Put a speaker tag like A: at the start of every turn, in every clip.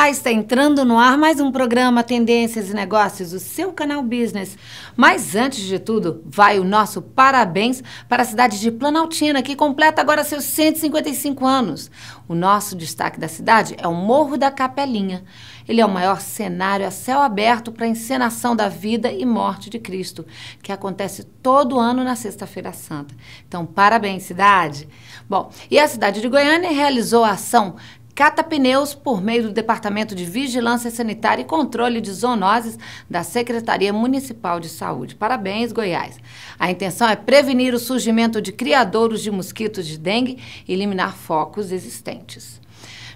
A: Olá, está entrando no ar mais um programa Tendências e Negócios, o seu canal Business. Mas antes de tudo, vai o nosso parabéns para a cidade de Planaltina, que completa agora seus 155 anos. O nosso destaque da cidade é o Morro da Capelinha. Ele é o maior cenário a céu aberto para a encenação da vida e morte de Cristo, que acontece todo ano na Sexta-feira Santa. Então, parabéns, cidade! Bom, e a cidade de Goiânia realizou a ação Cata Pneus, por meio do Departamento de Vigilância Sanitária e Controle de Zoonoses da Secretaria Municipal de Saúde. Parabéns, Goiás. A intenção é prevenir o surgimento de criadouros de mosquitos de dengue e eliminar focos existentes.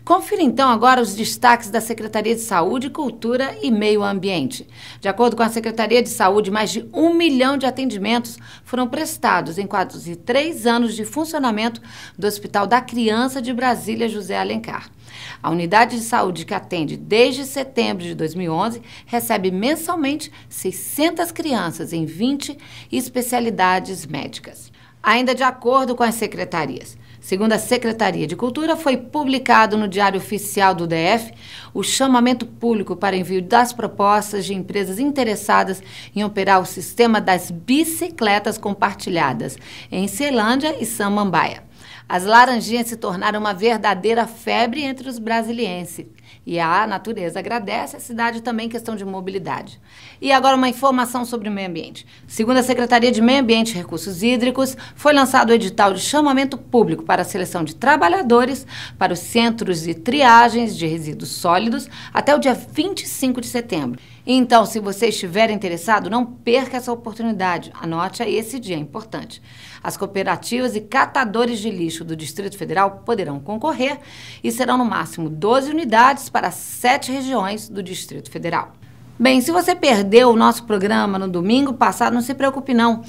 A: Confira então agora os destaques da Secretaria de Saúde, Cultura e Meio Ambiente. De acordo com a Secretaria de Saúde, mais de um milhão de atendimentos foram prestados em quase três anos de funcionamento do Hospital da Criança de Brasília José Alencar. A unidade de saúde que atende desde setembro de 2011 recebe mensalmente 600 crianças em 20 especialidades médicas. Ainda de acordo com as secretarias, Segundo a Secretaria de Cultura, foi publicado no Diário Oficial do DF o chamamento público para envio das propostas de empresas interessadas em operar o sistema das bicicletas compartilhadas em Ceilândia e Samambaia. As laranjinhas se tornaram uma verdadeira febre entre os brasilienses. E a natureza agradece, a cidade também questão de mobilidade. E agora uma informação sobre o meio ambiente. Segundo a Secretaria de Meio Ambiente e Recursos Hídricos, foi lançado o edital de chamamento público para a seleção de trabalhadores para os centros de triagens de resíduos sólidos até o dia 25 de setembro. Então, se você estiver interessado, não perca essa oportunidade. Anote aí esse dia, é importante. As cooperativas e catadores de lixo do Distrito Federal poderão concorrer e serão no máximo 12 unidades para sete regiões do Distrito Federal. Bem, se você perdeu o nosso programa no domingo passado, não se preocupe não.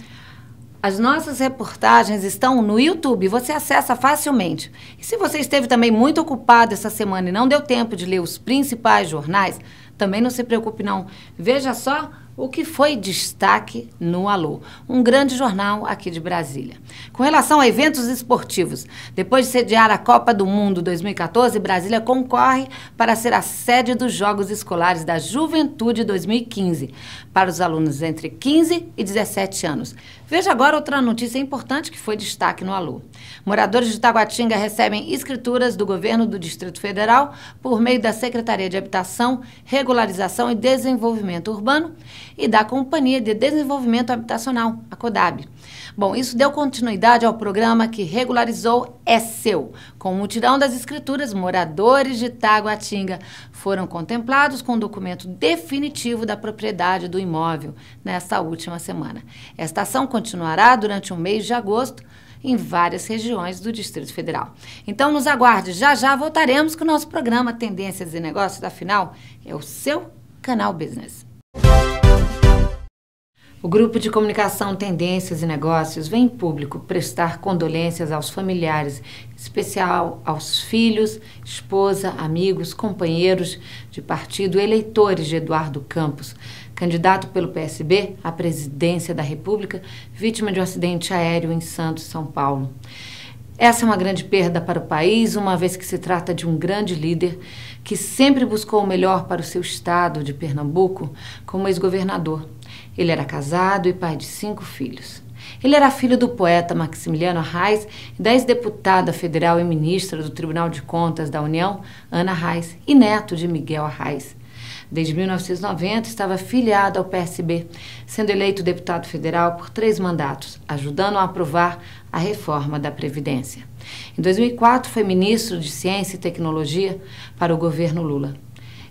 A: As nossas reportagens estão no YouTube, você acessa facilmente. E se você esteve também muito ocupado essa semana e não deu tempo de ler os principais jornais, também não se preocupe não. Veja só o que foi destaque no Alô, um grande jornal aqui de Brasília. Com relação a eventos esportivos, depois de sediar a Copa do Mundo 2014, Brasília concorre para ser a sede dos Jogos Escolares da Juventude 2015, para os alunos entre 15 e 17 anos. Veja agora outra notícia importante que foi destaque no Alô. Moradores de Taguatinga recebem escrituras do governo do Distrito Federal por meio da Secretaria de Habitação, Regularização e Desenvolvimento Urbano e da Companhia de Desenvolvimento Habitacional, a CODAB. Bom, isso deu continuidade ao programa que regularizou É Seu. Com o multidão das escrituras, moradores de Taguatinga foram contemplados com o documento definitivo da propriedade do imóvel nesta última semana. Esta ação continuará durante o mês de agosto em várias regiões do Distrito Federal. Então nos aguarde, já já voltaremos com o nosso programa Tendências e Negócios, afinal, é o seu canal Business. O grupo de comunicação Tendências e Negócios vem em público prestar condolências aos familiares, em especial aos filhos, esposa, amigos, companheiros de partido, eleitores de Eduardo Campos, candidato pelo PSB à presidência da República, vítima de um acidente aéreo em Santos, São Paulo. Essa é uma grande perda para o país, uma vez que se trata de um grande líder que sempre buscou o melhor para o seu estado de Pernambuco como ex-governador ele era casado e pai de cinco filhos. Ele era filho do poeta Maximiliano Reis e da ex-deputada federal e ministra do Tribunal de Contas da União, Ana Reis, e neto de Miguel Reis. Desde 1990 estava filiado ao PSB, sendo eleito deputado federal por três mandatos, ajudando a aprovar a reforma da Previdência. Em 2004 foi ministro de Ciência e Tecnologia para o governo Lula.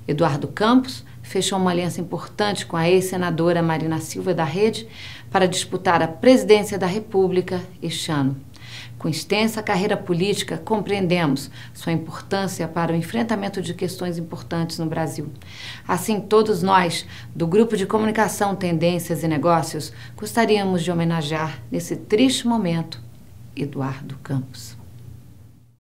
A: Eduardo Campos fechou uma aliança importante com a ex-senadora Marina Silva da Rede para disputar a presidência da República este ano. Com extensa carreira política, compreendemos sua importância para o enfrentamento de questões importantes no Brasil. Assim, todos nós, do Grupo de Comunicação, Tendências e Negócios, gostaríamos de homenagear, nesse triste momento, Eduardo Campos.